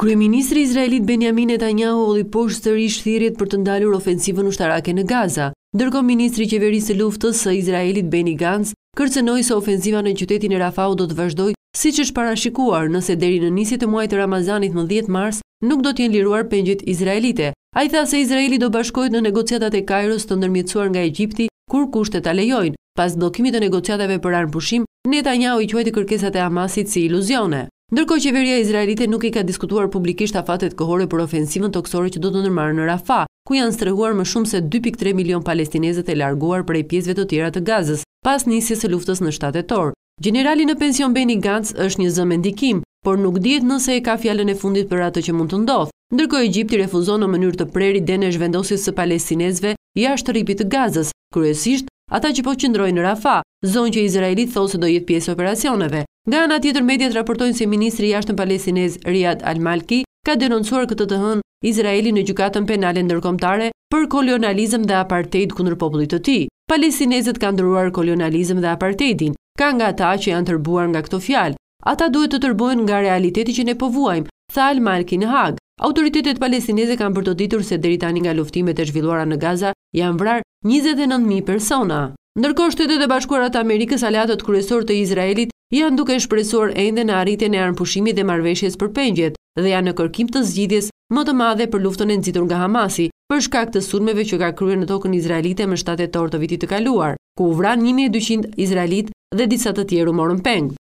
Kryeministri Izraelit Benjamin Netanyahu holli poshtë sërish thirrjet për të ndalur ofensivën ushtarake në Gaza, ndërkohë ministri i qeverisë së luftës së Izraelit Benny Gantz kërcënoi se ofensiva në qytetin e Rafau do të vazhdoj siç është parashikuar nëse deri në njësit e muajit të Ramazanit më 10 mars nuk do të jenë liruar pengjet izraelite. Ai tha se Izraeli do bashkojt në negociatat e Kairos të ndërmjetësuar nga Egjipti kur kushtet ta lejojnë. Pas blokimit të negociatave për armë Netanyahu i quajti kërkesat e Hamasit si iluzione. Ndërko qeveria izraelite nuk i ka diskutuar publikisht afatet kohore për ofensivën toksore që do të nërmarë në Rafa, ku janë strehuar më shumë se 2.3 milion palestinezët e larguar prej pjesve të tjera të gazës, pas njësjes e luftës në shtatetor. Generali në pension Beni Gantz është një zëmë ndikim, por nuk djetë nëse e ka fjallën e fundit për atë që mund të ndodhë. Ndërko Egypti refuzon në mënyrë të preri dene zhvendosis së palestinezve jashtë ripit të gazës, kryesisht ata që po qëndrojnë në Rafa, zonë që Izraelit thosë do jetë pjesë operacioneve. Nga ana tjetër, mediat raportojnë se ministri i jashtëm palestinez Riyad Al-Malki ka denoncuar këtë të hënë Izraelin në gjykatën penale ndërkombëtare për kolonializëm dhe apartheid kundër popullit të tij. Palestinezët kanë ndëruar kolonializëm dhe apartheidin. Ka nga ata që janë tërbuar nga këto fjalë. Ata duhet të tërbohen nga realiteti që ne po vuajmë, tha Al-Malki në Hagë. Autoritetet palestineze kanë për të ditur se deri tani nga luftimet e zhvilluara në Gaza janë vrarë 29000 persona. Ndërkohë Shtetet e Bashkuara të Amerikës, aleatët kryesorë të Izraelit janë duke shpresuar ende në arritjen e armpushimit dhe marveshjes për pengjet dhe janë në kërkim të zgjidhjes më të madhe për luftën e nxitur nga Hamasi për shkak të sulmeve që ka kryer në tokën izraelite më 7 tetor të vitit të kaluar, ku u vran 1200 izraelit dhe disa të tjerë u morën peng.